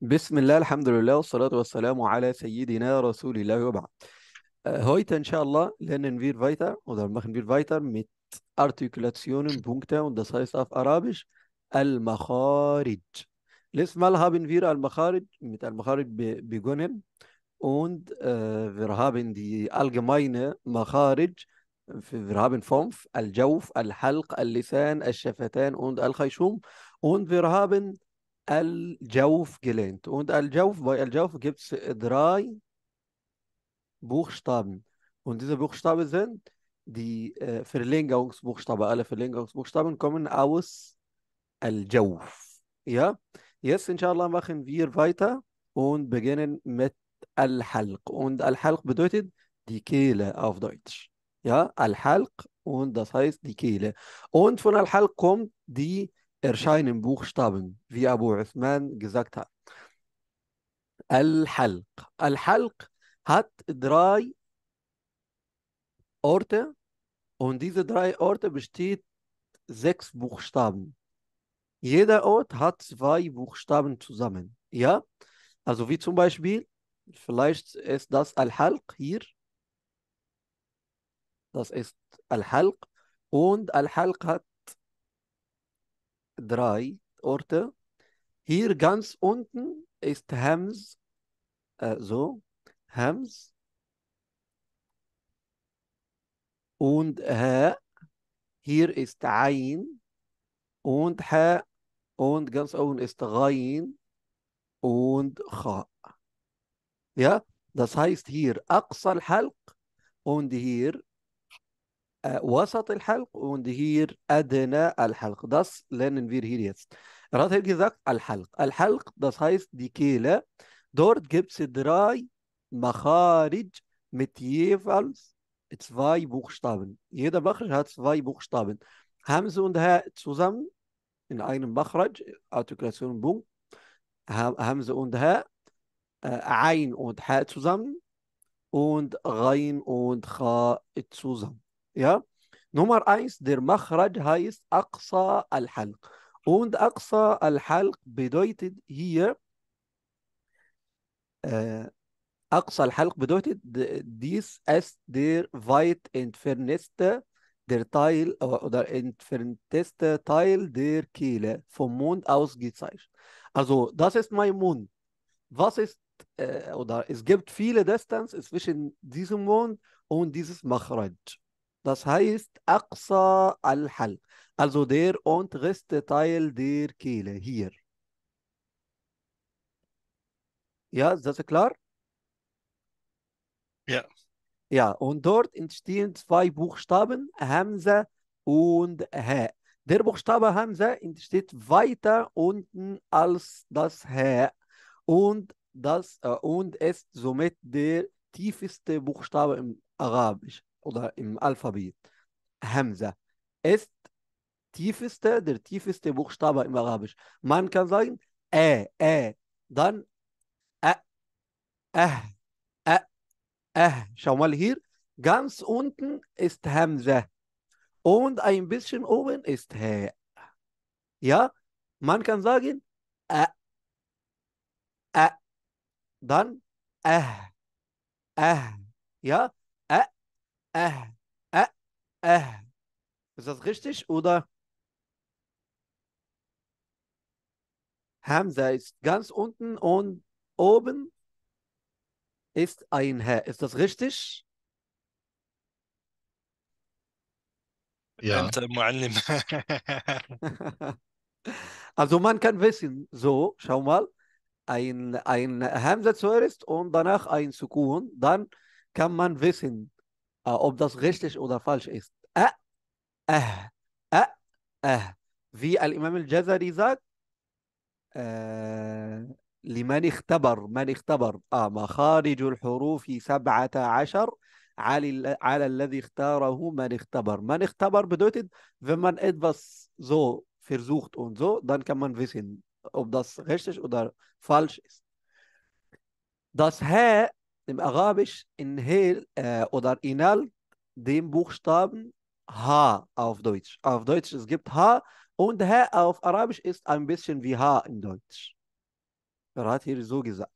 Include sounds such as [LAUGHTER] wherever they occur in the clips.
بسم الله الحمد لله والصلاة والسلام على سيدنا رسول الله وبعد آه، هويت ان شاء الله لان نفير فايتر وذا مخن فير فايتر مت ارتكولاسيون بونكتا وذا سايس اف ارابش المخارج لسم الها بنفير المخارج مت المخارج بجونن und wir haben die allgemeine مخارج في wir haben fünf الجوف الحلق اللسان الشفتان und الخيشوم und wir haben Al-Jauf gelernt. Und al bei Al-Jauf gibt es drei Buchstaben. Und diese Buchstaben sind die äh, Verlängerungsbuchstaben. Alle Verlängerungsbuchstaben kommen aus Al-Jauf. Ja, jetzt inshallah machen wir weiter und beginnen mit Al-Halq. Und Al-Halq bedeutet die Kehle auf Deutsch. Ja, Al-Halq und das heißt die Kehle. Und von Al-Halq kommt die erscheinen Buchstaben, wie Abu Uthman gesagt hat. Al-Halq. Al-Halq hat drei Orte und diese drei Orte besteht sechs Buchstaben. Jeder Ort hat zwei Buchstaben zusammen. Ja, also wie zum Beispiel, vielleicht ist das Al-Halq hier. Das ist Al-Halq und Al-Halq hat drei Orte. Hier ganz unten ist Hems, äh, so, Hems und Ha. Äh, hier ist Ain und Ha äh, und ganz oben ist Ghain und Kha. Ja, das heißt hier Aqsal Halq und hier وسط الحلق وندهير ادنى الحلق داس لان نفير هير يس رات الحلق الحلق داس هايس دي كيلا دورت جيبس دراي مخارج متيفالز تسفاي بوخشتابن يدا بخرج هات تسفاي بوخشتابن همزه ها تسوزم ان اين مخرج اتوكاسون بو همزه ها آه، عين und ha zusammen und rein und kha zusammen Ja? Nummer eins, der Machraj heißt Aqsa al-Halq. Und Aqsa al-Halq bedeutet hier, äh, Aqsa al-Halq bedeutet, dies ist der weit entfernteste der Teil äh, oder entfernteste Teil der Kehle vom Mund aus gezeichnet. Also das ist mein Mund. Was ist äh, oder es gibt viele Distanz zwischen diesem Mund und dieses Machraj. Das heißt, Aqsa al hal also der unterste Teil der Kehle hier. Ja, ist das klar? Ja. Ja, und dort entstehen zwei Buchstaben, Hamza und H. Der Buchstabe Hamza entsteht weiter unten als das H und, das, äh, und ist somit der tiefste Buchstabe im Arabisch oder im Alphabet. Hamza ist tiefeste, der tiefeste Buchstabe im Arabisch. Man kann sagen, äh, äh, dann äh, äh, äh, äh. Schau mal hier, ganz unten ist Hamza und ein bisschen oben ist Hä. Ja, man kann sagen, äh, äh, dann äh, äh, ja, äh, äh, äh. Ist das richtig oder? Hamza ist ganz unten und oben ist ein Herr. Ist das richtig? Ja. [LAUGHS] Also man kann wissen, so, schau mal, ein, ein Hamza zuerst und danach ein Sukun, dann kann man wissen, ob das richtig oder falsch ist. Äh, äh, äh, äh. Wie Al-Imam al-Jazari sagt, آه لمن اختبر من اختبر آه مخارج الحروف سبعة عشر على, على الذي اختاره من اختبر من اختبر bedeutet wenn man etwas so versucht und so dann kann man wissen ob das richtig oder falsch ist das H Im Arabisch inhal äh, oder inal dem Buchstaben H auf Deutsch. Auf Deutsch es gibt H und H auf Arabisch ist ein bisschen wie H in Deutsch. Er hat hier so gesagt.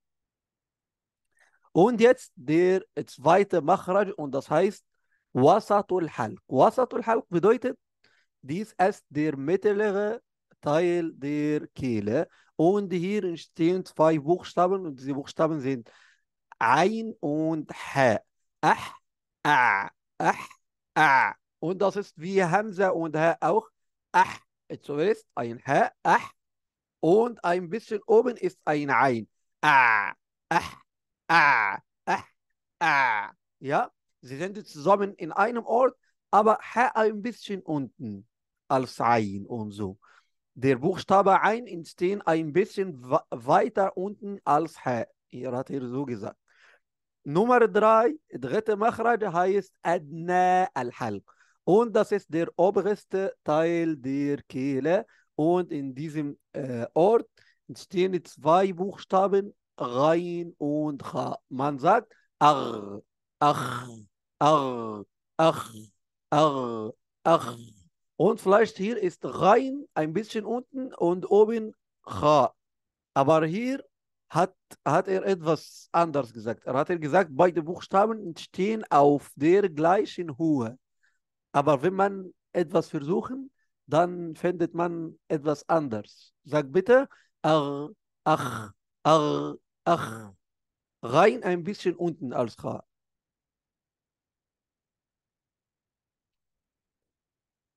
Und jetzt der zweite Machraj und das heißt Wasatul Halq. Wasatul Halq bedeutet, dies ist der mittlere Teil der Kehle und hier entstehen zwei Buchstaben und diese Buchstaben sind ein und H. Ach, a, ach, a. Und das ist wie Hamza und H auch. Ach, zuerst ein H, ach. Und ein bisschen oben ist ein Ein. A, ach, a, ach, a. Ja, sie sind zusammen in einem Ort, aber H ein bisschen unten als Ein und so. Der Buchstabe Ein entsteht ein bisschen weiter unten als H. Ihr habt ihr so gesagt. Nummer drei, dritte Makhraj heißt Adna al-Halq. Und das ist der oberste Teil der Kehle. Und in diesem äh, Ort stehen zwei Buchstaben, Rein und Cha. Man sagt Ach, Ach, Ach, Ach, Ach, Ach. Und vielleicht hier ist Rein ein bisschen unten und oben Cha. Aber hier hat, hat er etwas anders gesagt. Er hat gesagt, beide Buchstaben stehen auf der gleichen Höhe. Aber wenn man etwas versuchen, dann findet man etwas anders. Sag bitte, ach, ach, ach, ach. Rein ein bisschen unten als H.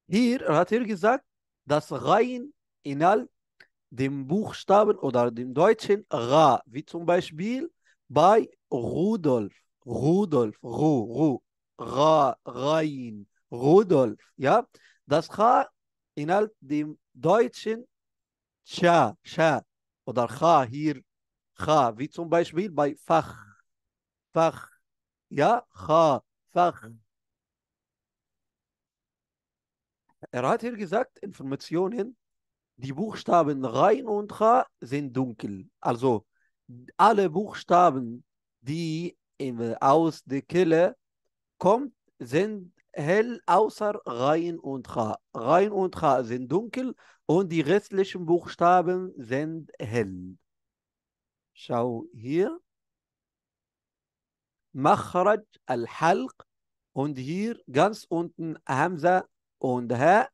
Hier hat er gesagt, dass rein inhalt dem Buchstaben oder dem Deutschen Ra, wie zum Beispiel bei Rudolf, Rudolf, Ru, Ru, Ra, Rein, Rudolf, ja. Das Ra inhalt dem Deutschen Cha, Cha oder Cha hier, Cha, wie zum Beispiel bei Fach, Fach, ja, Cha, Fach. Er hat hier gesagt, Informationen die Buchstaben rein und Ra sind dunkel. Also alle Buchstaben, die in, aus der Kille kommen, sind hell außer rein und Ra. Rein und Ra sind dunkel und die restlichen Buchstaben sind hell. Schau hier. Makhraj al-Halq und hier ganz unten Hamza und Ha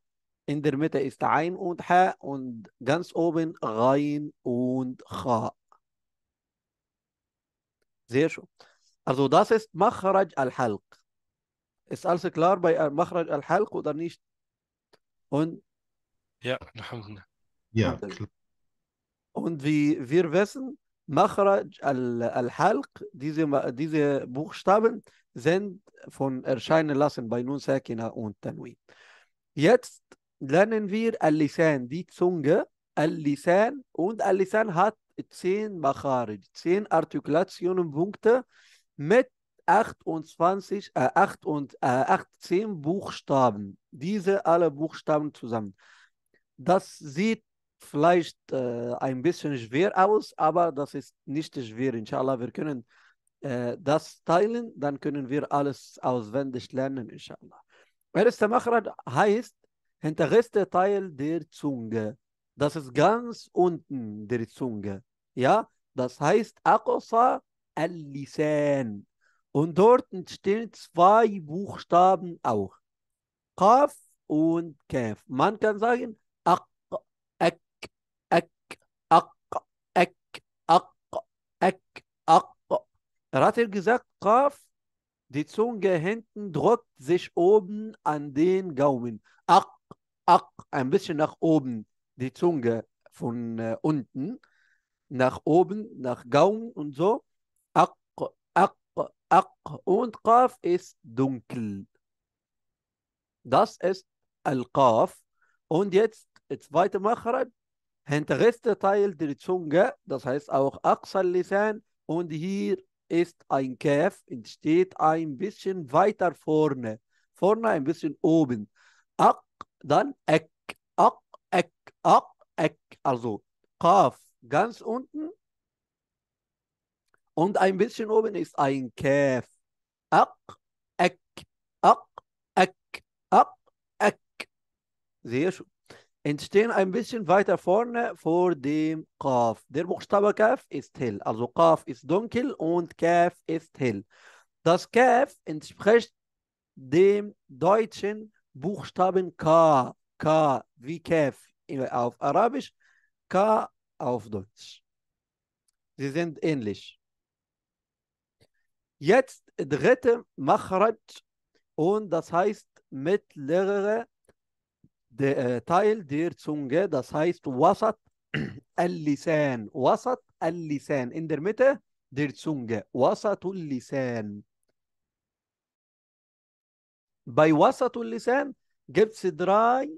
in der Mitte ist Ein und Ha und ganz oben Rein und Cha. Sehr schön. Also das ist Makhraj al-Halq. Ist also klar bei Makhraj al-Halq oder nicht? Und? Ja, Alhamdulillah. Ja, äh, klar. Und wie wir wissen, Makhraj al-Halq, diese, diese Buchstaben sind von erscheinen lassen bei Nun Sakina und Tanwin. Jetzt lernen wir Al-Lisan, die Zunge, Al-Lisan und Al-Lisan hat zehn Makharij, zehn Punkte mit 28, äh, 8 und, äh, 18 Buchstaben. Diese alle Buchstaben zusammen. Das sieht vielleicht äh, ein bisschen schwer aus, aber das ist nicht schwer. Inshallah, wir können äh, das teilen, dann können wir alles auswendig lernen, inshallah. Erster Makhraj heißt hinterste Teil der Zunge. Das ist ganz unten der Zunge. Ja, das heißt Akosa al-Lisan. Und dort entstehen zwei Buchstaben auch. Kaf und Kaf. Man kann sagen Aq, Ak, Ak, Aq, Ak, Aq, Ak, Aq. Er hat gesagt, Kaf, die Zunge hinten drückt sich oben an den Gaumen. Ak ak, ein bisschen nach oben, die Zunge von äh, unten, nach oben, nach Gaumen und so. Ak, ak, ak. Und Kaf ist dunkel. Das ist al Kaf Und jetzt, zweite Machrab, hinterste Teil der Zunge, das heißt auch Aqsal-Lisan. Und hier ist ein Kaf, entsteht ein bisschen weiter vorne. Vorne ein bisschen oben. Ak dann Eck, Ak, Eck, Ak, Eck. Also Kaf ganz unten und ein bisschen oben ist ein Käf. Ak, Eck, Ak, Eck, Ak, Eck. Sehr schön. Entstehen ein bisschen weiter vorne vor dem Kaf. Der Buchstabe Kaf ist hell. Also Kaf ist dunkel und Käf ist hell. Das Käf entspricht dem deutschen Buchstaben K, K wie Kef auf Arabisch, K auf Deutsch. Sie sind ähnlich. Jetzt dritte Machraj und das heißt mittlere der äh, Teil der Zunge, das heißt Wasat al-Lisan. Wasat al-Lisan, in der Mitte der Zunge. Wasat al-Lisan bei بوسط اللسان gibt's drei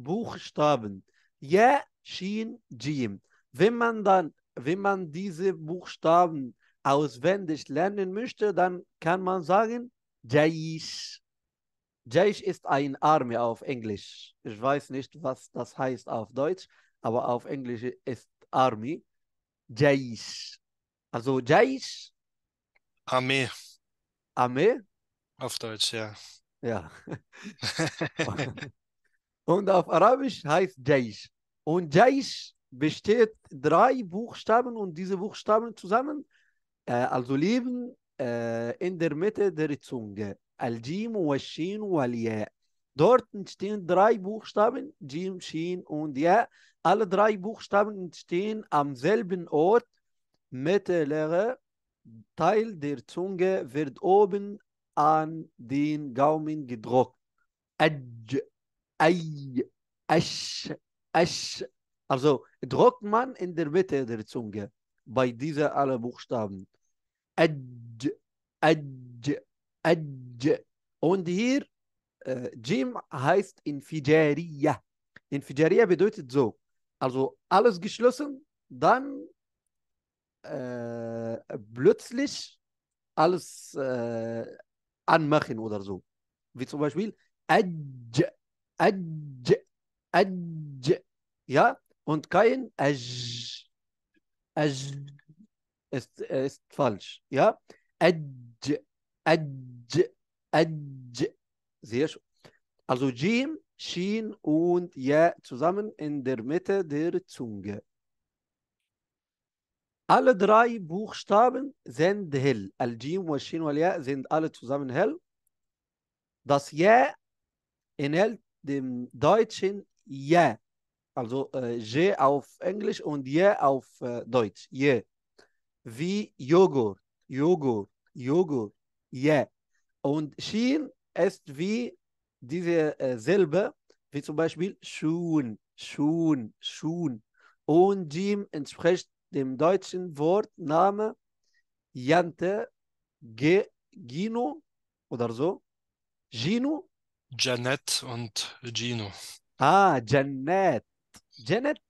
Buchstaben. Ja, Shin, Jim. Wenn man dann, wenn man diese Buchstaben auswendig lernen möchte, dann kann man sagen Jaish. Jaish ist ein Army auf Englisch. Ich weiß nicht, was das heißt auf Deutsch, aber auf Englisch ist Army. Jaish. Also Jaish. Armee. Armee? Auf Deutsch, ja. Ja. [LAUGHS] [LAUGHS] und auf Arabisch heißt Jaish. Und Jaish besteht drei Buchstaben und diese Buchstaben zusammen, äh, also leben äh, in der Mitte der Zunge. Al-Jim, Washin, Walia. Dort entstehen drei Buchstaben, Jim, Shin und Ja. Alle drei Buchstaben entstehen am selben Ort. Mittlere Teil der Zunge wird oben an den Gaumen gedruckt. Aj, aj, asch, asch. Also druckt man in der Mitte der Zunge bei dieser alle Buchstaben. Aj, aj, aj. Und hier, äh, Jim heißt Infijariya. Infijariya bedeutet so, also alles geschlossen, dann äh, plötzlich alles äh, anmachen oder so. Wie zum Beispiel Aj, Aj, Aj, ja, und kein Aj, Aj ist, ist falsch, ja. Aj, Aj, Aj, sehr schön. Also Jim, Shin und Ja zusammen in der Mitte der Zunge. Alle drei Buchstaben sind hell. Al-Jim, Washin, Al ja sind alle zusammen hell. Das Ja enthält dem deutschen Ja. Also äh, auf Englisch und Ja auf äh, Deutsch. Ja. Wie Joghurt, Joghurt, Joghurt, Ja. Und Shin ist wie diese äh, Silbe, wie zum Beispiel Schuhen, Schuhen, Schuhen. Und Jim entspricht dem deutschen Wort Name Jante, Ge, Gino oder so. Gino? Janet und Gino. Ah, Janet. Janet?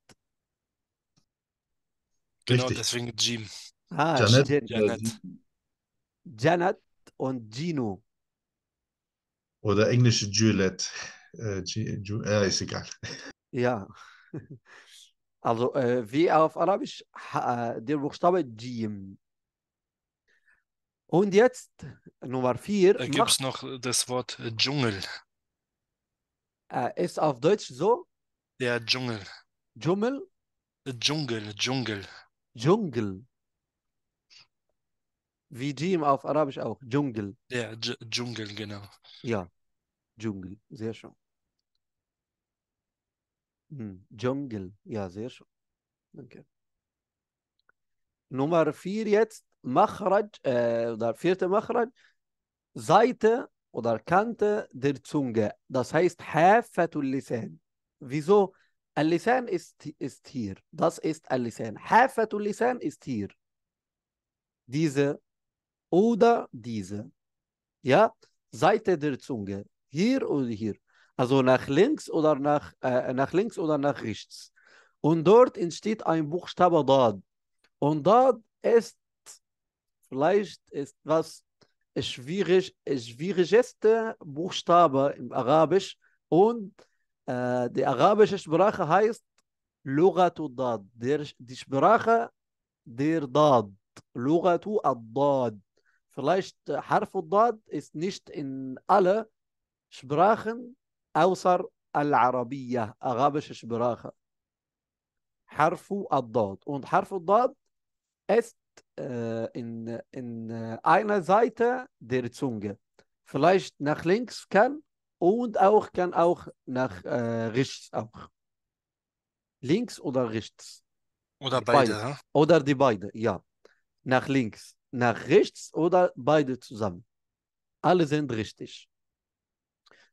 Genau, deswegen Jim. Ah, Janet. Janet. und Gino. Oder englische Juliet. Äh, Ju, äh, ist egal. Ja. [LAUGHS] Also äh, wie auf Arabisch äh, der Buchstabe Jim. Und jetzt Nummer vier. Da gibt es noch das Wort äh, Dschungel. Äh, ist auf Deutsch so? Der Dschungel. Dschungel? Äh, Dschungel, Dschungel. Dschungel. Wie Jim auf Arabisch auch. Dschungel. Ja, Dschungel, genau. Ja, Dschungel. Sehr schön. Dschungel, hm, ja, sehr schön. Danke. Nummer vier jetzt, Machrad, äh, oder vierte Machrad, Seite oder Kante der Zunge. Das heißt Hafatul Lisan. Wieso? Al-Lisan ist, ist hier. Das ist Al-Lisan. Hafatul Lisan ist hier. Diese oder diese. Ja, Seite der Zunge. Hier oder hier also nach links oder nach, äh, äh, nach links oder nach rechts. Und dort entsteht ein Buchstabe Dad. Und Dad ist vielleicht ist was schwierig, schwierigste Buchstabe im Arabisch und äh, die arabische Sprache heißt Lugatu Dad, der, die Sprache der Dad, Lugatu Ad-Dad. Vielleicht äh, Harf Dad ist nicht in alle Sprachen أوصر العربية أغابش براخة حرف الضاد und حرف الضاد ist äh, in, in äh, einer Seite der Zunge. Vielleicht nach links kann und auch kann auch nach äh, rechts auch. Links oder rechts? Oder beide. beide. Ja? Oder die beide, ja. Nach links, nach rechts oder beide zusammen. Alle sind richtig.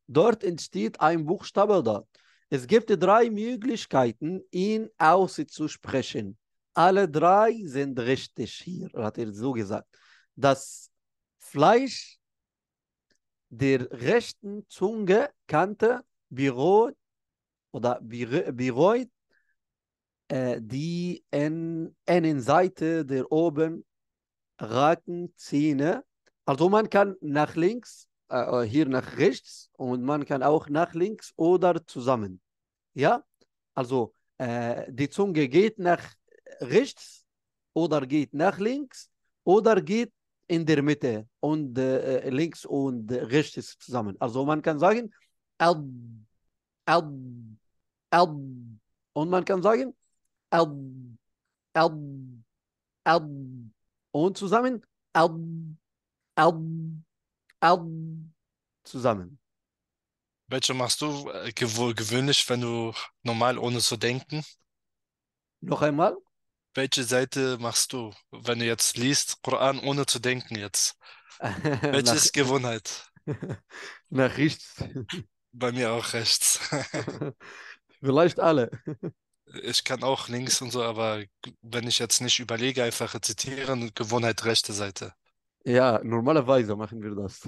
Dort entsteht ein Buchstabe dort. Es gibt drei Möglichkeiten, ihn auszusprechen. Alle drei sind richtig hier, hat er so gesagt. Das Fleisch der rechten Zunge, Kante, bereut oder bereut äh, die en, Seite der oben Zähne. Also man kann nach links äh, äh, hier nach rechts und man kann auch nach links oder zusammen. Ja, also äh, die Zunge geht nach rechts oder geht nach links oder geht in der Mitte und äh, äh links und rechts zusammen. Also man kann sagen, ad, ad, ad, und man kann sagen, ad, ad, ad, und zusammen ad, ad, ad zusammen. Welche machst du äh, gew gewöhnlich, wenn du normal ohne zu denken? Noch einmal? Welche Seite machst du, wenn du jetzt liest, Koran ohne zu denken jetzt? [LAUGHS] Welche ist Gewohnheit? [LAUGHS] Nach rechts. Bei mir auch rechts. [LAUGHS] Vielleicht alle. Ich kann auch links und so, aber wenn ich jetzt nicht überlege, einfach rezitieren, Gewohnheit rechte Seite. Ja, normalerweise machen wir das.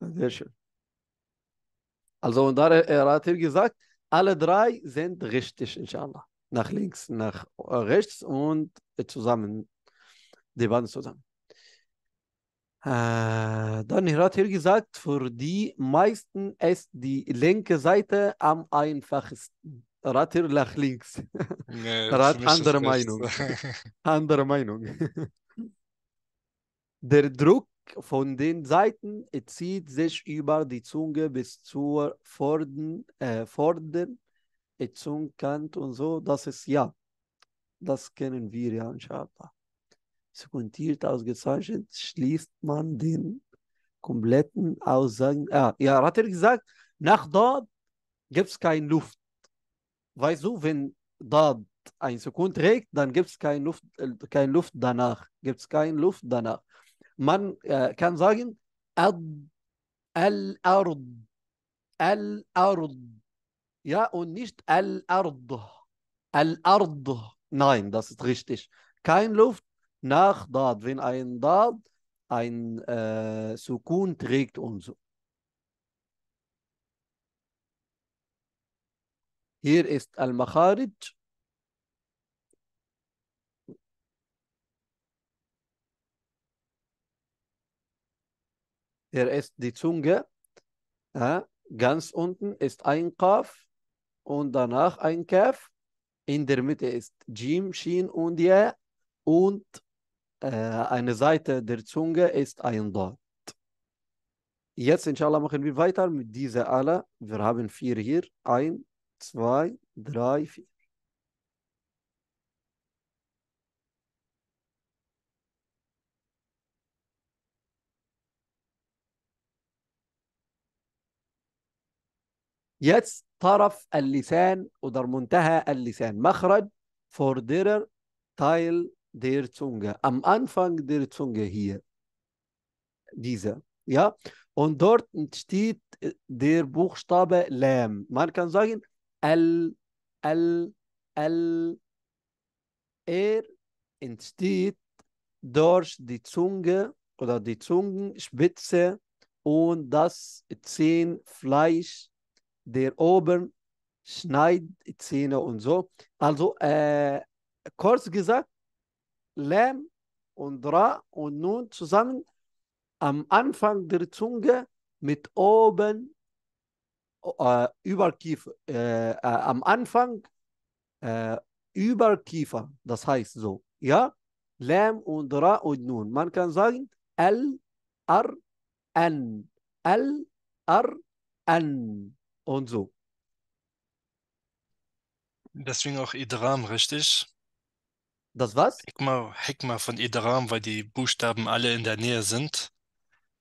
Sehr schön. Also, und da äh, hat er gesagt, alle drei sind richtig, inshallah. Nach links, nach äh, rechts und zusammen, die Band zusammen. Äh, dann hat er gesagt, für die meisten ist die linke Seite am einfachsten. Ratir nach links. Nee, [LAUGHS] Rat, andere Meinung. [LAUGHS] andere Meinung. Der Druck von den Seiten zieht sich über die Zunge bis zur vorderen, äh, vorderen Zungenkant und so. Das ist ja, das kennen wir ja inshallah. Sekundiert ausgezeichnet schließt man den kompletten Aussagen. Ah, ja, hat er gesagt, nach dort gibt es keine Luft. Weißt du, wenn dort ein Sekund trägt, dann gibt es keine Luft, äh, kein Luft danach. Gibt es keine Luft danach man kann sagen, Al-Ard. Al-Ard. Ja, und nicht Al-Ard. Al-Ard. Nein, das ist richtig. Kein Luft nach Dad. Wenn ein Dad ein äh, Sukun trägt und so. Hier ist Al-Makharij Er ist die Zunge. Äh, ganz unten ist ein Kaf und danach ein Kaf. In der Mitte ist Jim, Shin und Ja. Und äh, eine Seite der Zunge ist ein Dot. Jetzt, inshallah, machen wir weiter mit dieser alle. Wir haben vier hier. Ein, zwei, drei, vier. Jetzt طرف اللسان oder منتهى اللسان مخرج for derer Teil der Zunge. Am Anfang der Zunge hier. diese Ja? Und dort steht der Buchstabe Lam. Man kann sagen, Al, Al, Al. Er entsteht durch die Zunge oder die Zungenspitze und das Zehnfleisch der oben schneidet Zähne und so. Also äh, kurz gesagt, Lam und Ra und Nun zusammen am Anfang der Zunge mit oben äh, Kiefer. äh, äh, am Anfang äh, Kiefer, das heißt so, ja, Lam und Ra und Nun. Man kann sagen, L, R, N. L, R, N und so. Deswegen auch Idram, richtig? Das was? Hikma, Hikma von Idram, weil die Buchstaben alle in der Nähe sind.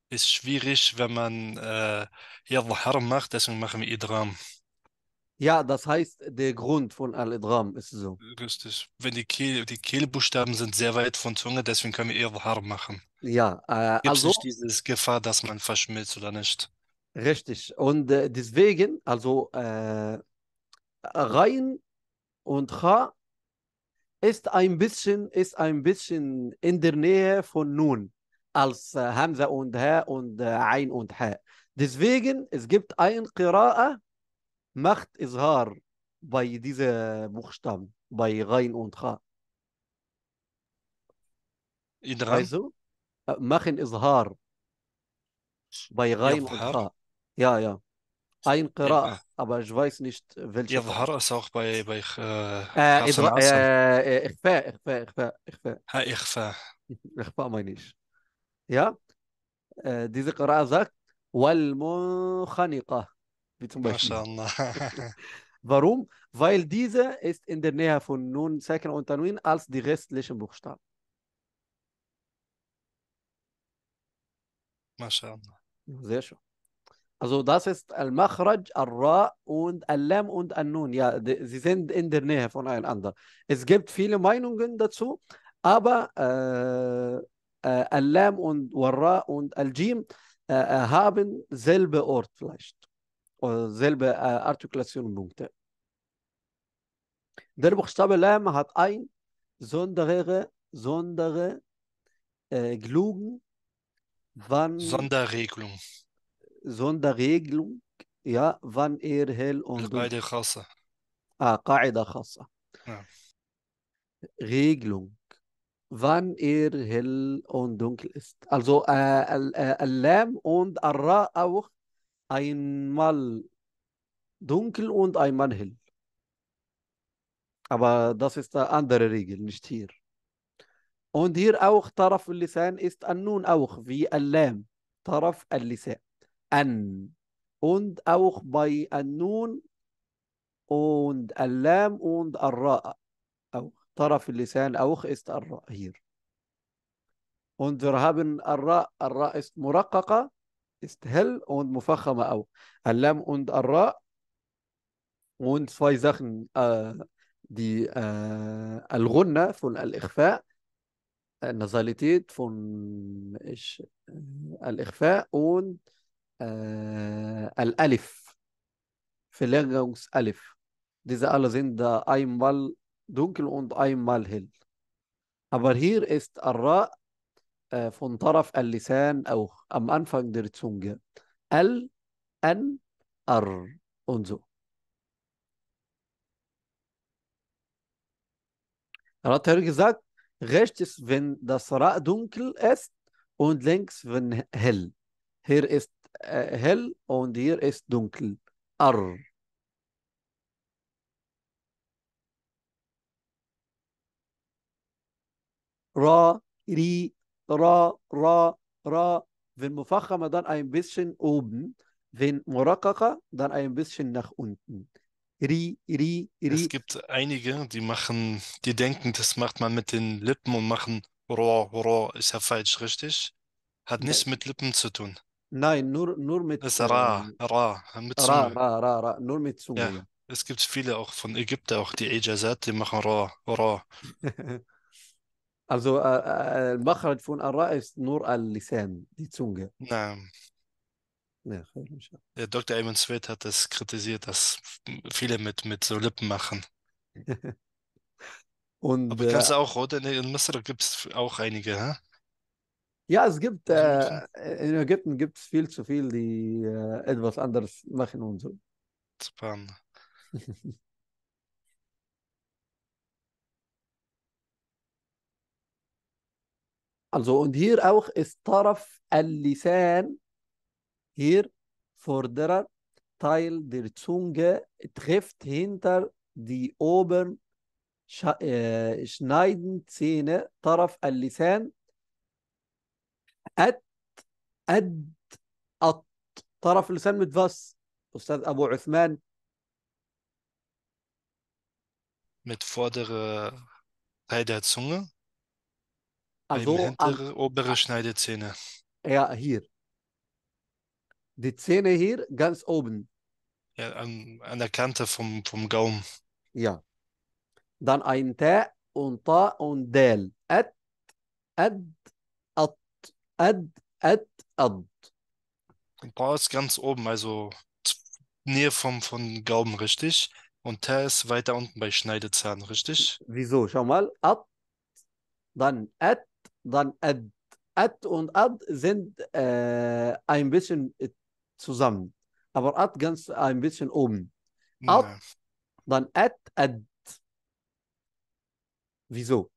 Ist schwierig, wenn man äh, Yadhar macht, deswegen machen wir Idram. Ja, das heißt, der Grund von Al-Idram ist so. Richtig. Wenn die, Kehl, die Kehlbuchstaben sind sehr weit von Zunge, deswegen können wir Idhar machen. Ja, äh, Gibt es also nicht diese Gefahr, dass man verschmilzt oder nicht? Richtig. Und äh, deswegen, also äh, rein und Ha ist ein bisschen, ist ein bisschen in der Nähe von Nun als äh, Hamza und Ha und äh, Ein und Ha. Deswegen, es gibt ein Qira'a, macht Izhar bei diesen Buchstaben, bei Rein und Ha. Also, machen Izhar bei Rein und Ha. Ja, ja. Ein Qira, äh, aber ich weiß nicht, welche. Ja, Dhar ist auch bei, bei äh äh, äh, äh, Ikhfa, Ikhfa, Ikhfa, Ikhfa. Ha, Ich [LAUGHS] Ikhfa meine ich. Ja, äh, diese Qira sagt, Wal-Munkhaniqa, wie zum Beispiel. MashaAllah. [LAUGHS] Warum? Weil diese ist in der Nähe von Nun, Sakin und Tanwin als die restlichen Buchstaben. MashaAllah. Sehr schön. Also das ist Al-Makhraj, Al-Ra und Al-Lam und Al-Nun. Ja, sie sind in der Nähe voneinander. Es gibt viele Meinungen dazu, aber äh, äh Al-Lam und Al-Ra und Al-Jim äh, äh, haben selbe Ort vielleicht. Oder selbe äh, Artikulationspunkte. Der Buchstabe Lam hat ein sondere, sondere äh, Glugen. Wann, Sonderregelung. زوندا ريجلونج يا فان اير هيل اون قاعدة خاصة اه قاعدة خاصة نعم Regelung. Wann هيل اون und dunkel ist. Also äh, الراء und اين auch einmal dunkel und einmal hell. Aber das ist eine andere Regel, nicht hier. Und hier auch طرف اللسان ist النون auch, wie اللام طرف اللسان. أن أوند أوخ باي النون أوند اللام أوند الراء أو طرف اللسان أوخ است الراء هير أوند رهابن الراء الراء است مرققة است هل أوند مفخمة أو اللام أوند الراء أوند فاي زخن آه، دي آه، الغنة فن الإخفاء النزاليتيت فن إش آه، الإخفاء أوند äh, Al-Alif, Verlängerungs-Alif. Diese alle sind da einmal dunkel und einmal hell. Aber hier ist Arra äh, von Taraf al-Lisan auch am Anfang der Zunge. Al, An, Ar und so. Er hat gesagt, rechts ist, wenn das Ra dunkel ist und links, wenn hell. Hier ist Eh, hell und hier ist dunkel. Ar. Ra, Ri, Ra, Ra, Ra. Wenn Mufachama dann ein bisschen oben, wenn Murakaka dann ein bisschen nach unten. Ri, ri, ri. Es gibt einige, die machen, die denken, das macht man mit den Lippen und machen Ro, Ro, ist ja falsch, richtig? Hat nichts mit Lippen zu tun. Nein, nur, nur mit. Das ist Ra, Ra, mit Ra, Ra, Ra, Ra, nur mit Zunge. Ja, es gibt viele auch von Ägypten, auch die Ejazat, die machen Ra, Ra. [LAUGHS] also, äh, äh, äh Machrad von Ara ist nur Al-Lisan, die Zunge. Nein. Ja, Der Dr. Ayman Sweet hat das kritisiert, dass viele mit, mit so Lippen machen. [LAUGHS] Und, Aber kannst äh, auch, oder? In Misra gibt es auch einige, hä? Ja, es gibt also äh, in Ägypten gibt es viel zu viel, die äh, etwas anderes machen und so. Spannend. [LAUGHS] also und hier auch ist Taraf al-Lisan hier vorderer Teil der Zunge trifft hinter die oberen äh, schneidenden Zähne Taraf al-Lisan قد قد طرف اللسان متفص استاذ ابو عثمان mit vordere Teil der Zunge also hintere ach, obere Schneidezähne ja hier die Zähne hier ganz oben ja an, an der Kante vom vom Gaumen ja dann ein Ta und Ta und Del ad ad Ad, ad, ad. Ba ist ganz oben, also Nähe vom, von Gaumen, richtig? Und Ta ist weiter unten bei Schneidezahn, richtig? Wieso? Schau mal. Ad, dann Ad, dann Ad. Ad und Ad sind äh, ein bisschen äh, zusammen. Aber Ad ganz ein bisschen oben. Ad, nee. dann Ad, Ad. Wieso?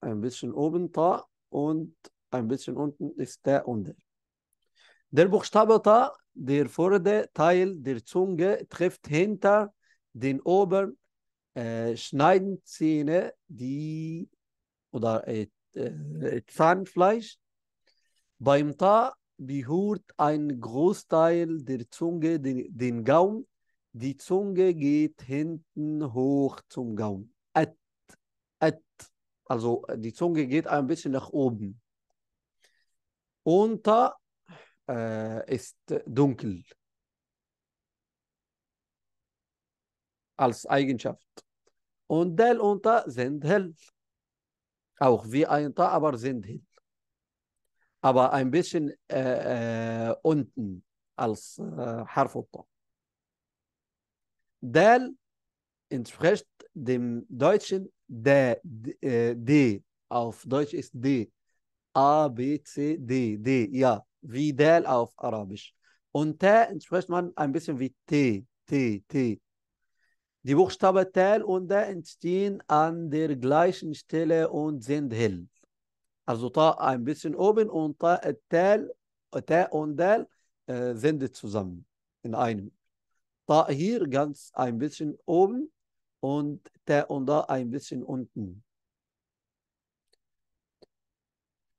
ein bisschen oben Ta und ein bisschen unten ist der unter. Der Buchstabe Ta, der vordere Teil der Zunge, trifft hinter den oberen äh, Schneidenzähne, die oder äh, äh, Zahnfleisch. Beim Ta behurt ein Großteil der Zunge den, den Gaumen. Die Zunge geht hinten hoch zum Gaumen. Et, et. Also äh, die Zunge geht ein bisschen nach oben. Unter äh, ist äh, dunkel. Als Eigenschaft. Und Dell unter sind hell. Auch wie ein Ta, aber sind hell. Aber ein bisschen äh, äh, unten als äh, Harf und Ta. Del entspricht dem deutschen der, D, äh, D, auf Deutsch ist D. A, B, C, D, D, ja, wie der auf Arabisch. Und T entspricht man ein bisschen wie T, T, T. Die Buchstaben Tel und der entstehen an der gleichen Stelle und sind hell. Also da ein bisschen oben und Ta, äh, Tel, äh, Ta und Del äh, sind zusammen in einem. Da hier ganz ein bisschen oben und der und da ein bisschen unten.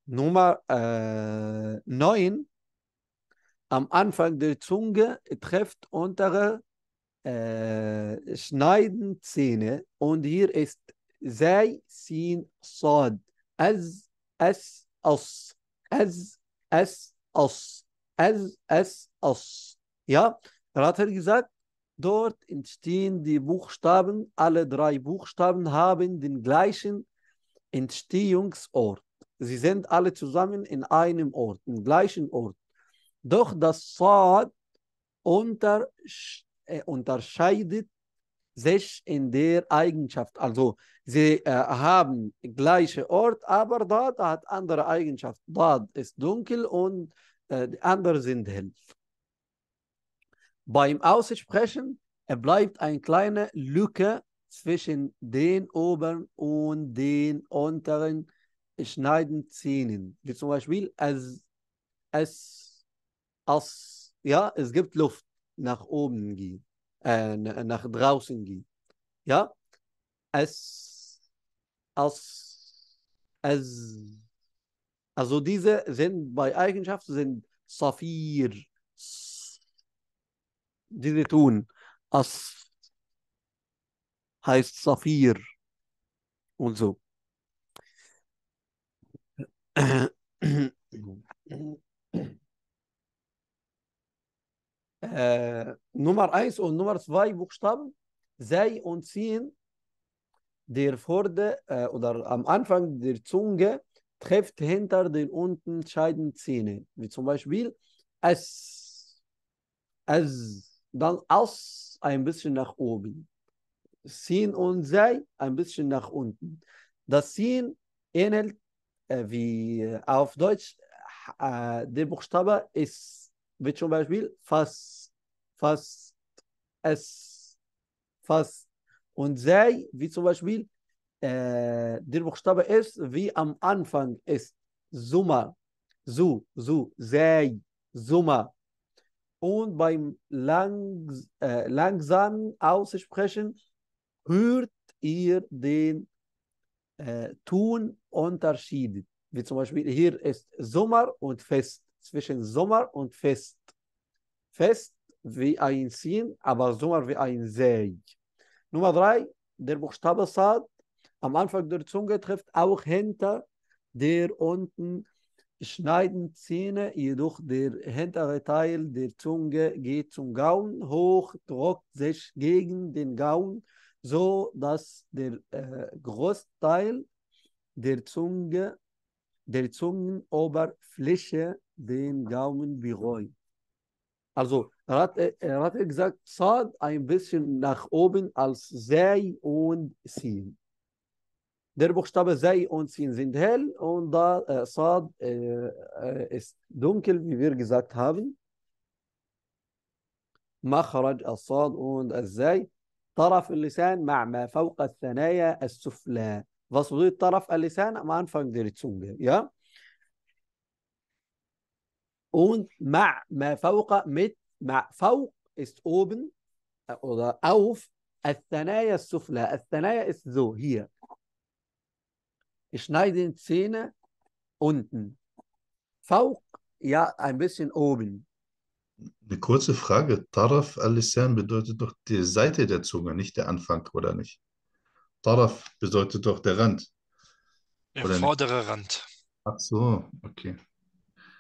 Nummer äh, 9. Am Anfang der Zunge trifft untere äh, Schneidenzähne und hier ist Sei, Sin, Sad. Es, es, os. Es, es, os. Es, es, os. Ja, gerade hat halt gesagt, Dort entstehen die Buchstaben, alle drei Buchstaben haben den gleichen Entstehungsort. Sie sind alle zusammen in einem Ort, im gleichen Ort. Doch das Saad unter, äh, unterscheidet sich in der Eigenschaft. Also sie äh, haben gleiche Ort, aber dort hat andere Eigenschaft. Da ist dunkel und äh, die anderen sind hell. Beim Aussprechen bleibt eine kleine Lücke zwischen den oberen und den unteren Schneidenzähnen. Wie zum Beispiel als, als, als ja, es gibt Luft nach oben geht, äh, nach draußen geht. Ja, als, als, als, also diese sind bei Eigenschaften sind Saphir, die sie tun. As heißt Saphir und so. Äh, Nummer 1 und Nummer 2 Buchstaben, sei und ziehen, der Vorde äh, oder am Anfang der Zunge trifft hinter den unten scheiden Zähnen. wie zum Beispiel es, es, dann aus ein bisschen nach oben. Sin und Sei ein bisschen nach unten. Das Sin ähnelt äh, wie auf Deutsch äh, der Buchstabe ist, wie zum Beispiel fast, fast, es, fast. Und Sei, wie zum Beispiel äh, der Buchstabe ist, wie am Anfang ist. Summa, so, so, sei, Summa, und beim langs äh, langsamen Aussprechen hört ihr den äh, Tonunterschied. Wie zum Beispiel hier ist Sommer und Fest. Zwischen Sommer und Fest. Fest wie ein Sinn, aber Sommer wie ein See. Nummer drei, der Buchstabe Sad am Anfang der Zunge trifft auch hinter der unten schneiden Zähne, jedoch der hintere Teil der Zunge geht zum Gaumen hoch, drückt sich gegen den Gaumen, so dass der äh, Großteil der Zunge, der Zungenoberfläche den Gaumen bereut. Also er hat, äh, er hat gesagt, zahlt ein bisschen nach oben als sei und ziehen. Der Buchstabe sei und sind, sind hell und da äh, Sad äh, ist dunkel, wie wir gesagt haben. مخرج الصاد und الزاي طرف اللسان مع ما فوق الثنايا السفلى Was bedeutet طرف اللسان am Anfang der Zunge, ja? Und مع ما فوق mit مع فوق ist oben oder auf الثنايا السفلى الثنايا ist so hier Ich schneide die Zähne unten. Fauch, ja, ein bisschen oben. Eine kurze Frage. Taraf al-Lisan bedeutet doch die Seite der Zunge, nicht der Anfang, oder nicht? Taraf bedeutet doch der Rand. Der oder vordere nicht? Rand. Ach so, okay.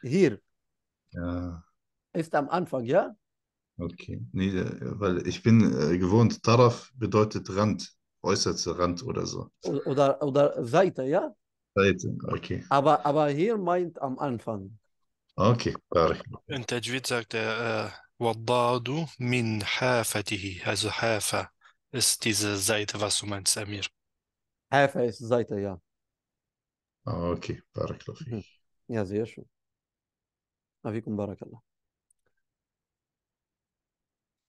Hier. Ja. Ist am Anfang, ja? Okay. Nee, äh, weil ich bin äh, gewohnt, Taraf bedeutet Rand. äußerste Rand oder so. Oder, oder Seite, ja? Seite, okay. Aber, aber hier meint am Anfang. Okay, In Tajwid sagt er, Wadadu min hafatihi, also Hafa ist diese Seite, was du meinst, Amir. Hafa ist Seite, ja. Okay, barakallah. Ja, sehr schön. Avikum barakallah.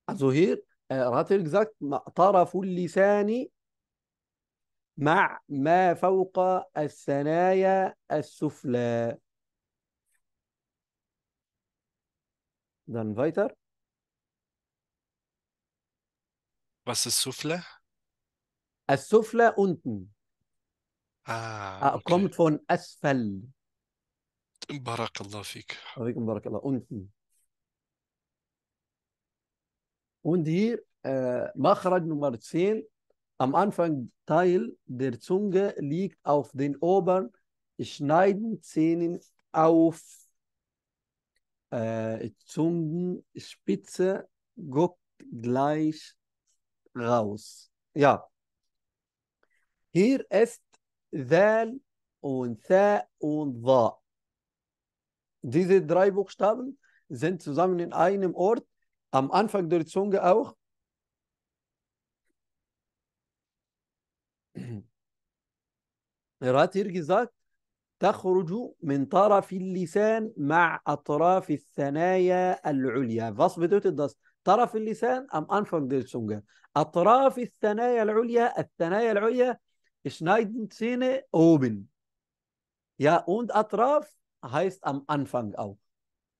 Also hier, er hat gesagt, Tarafu Lisani مع ما فوق الثنايا السفلى ده انفيتر بس السفلى السفلى unten اه, آه، كومت فون اسفل بارك الله فيك عليكم بارك الله unten und hier مخرج نمرة Am Anfang Teil der Zunge liegt auf den oberen Schneidenzähnen auf äh, Zungenspitze guckt gleich raus. Ja. Hier ist Thal und Tha und Wa. Diese drei Buchstaben sind zusammen in einem Ort, am Anfang der Zunge auch, Er hat hier gesagt, تخرج من طرف اللسان مع أطراف الثنايا العليا. Was bedeutet das? طرف اللسان am Anfang der Zunge. أطراف الثنايا العليا. الثنايا العليا schneiden Zähne oben. Ja, und Atraf heißt am Anfang auch.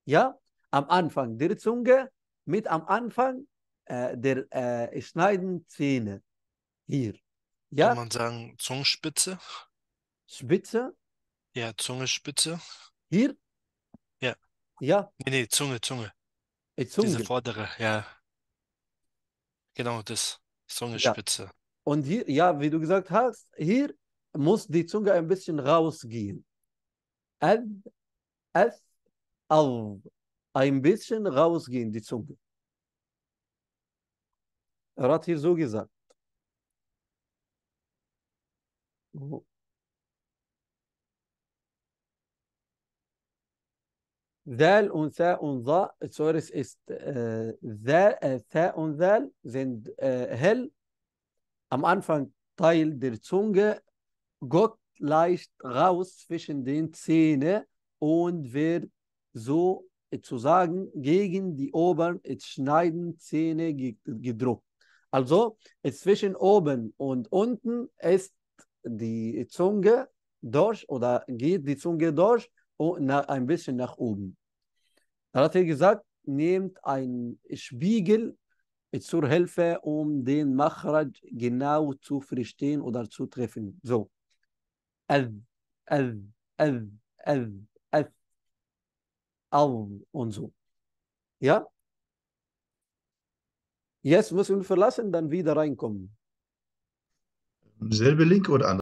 Ja, am Anfang der Zunge mit am Anfang äh, der äh, schneiden Zähne. Hier. Ja? Kann man sagen Zungenspitze? Spitze. Ja, Zunge spitze. Hier? Ja. Ja. Nee, nee, Zunge, Zunge. Die Zunge. Diese vordere, ja. Genau, das. Zunge ja. spitze. Und hier, ja, wie du gesagt hast, hier muss die Zunge ein bisschen rausgehen. Ad, ad, al. Ein bisschen rausgehen, die Zunge. Er hat hier so gesagt. Oh. Thal und Tha und Dha, zuerst ist äh, Tha und Thal sind äh, hell, am Anfang Teil der Zunge, guckt leicht raus zwischen den Zähnen und wird so zu sagen gegen die oberen schneiden Zähne gedruckt. Also zwischen oben und unten ist die Zunge durch oder geht die Zunge durch ein bisschen nach oben. Dann hat er gesagt, nehmt einen Spiegel zur Hilfe, um den Machraj genau zu verstehen oder zu treffen. So. und so. Ja? Jetzt müssen wir verlassen, dann wieder reinkommen. Selbe Link oder andere?